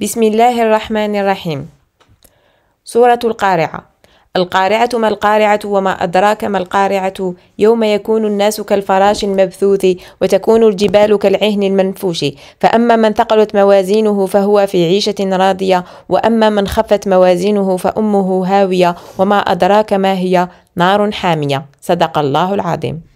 بسم الله الرحمن الرحيم سورة القارعة القارعة ما القارعة وما أدراك ما القارعة يوم يكون الناس كالفراش المبثوث وتكون الجبال كالعهن المنفوش فأما من ثقلت موازينه فهو في عيشة راضية وأما من خفت موازينه فأمه هاوية وما أدراك ما هي نار حامية صدق الله العظيم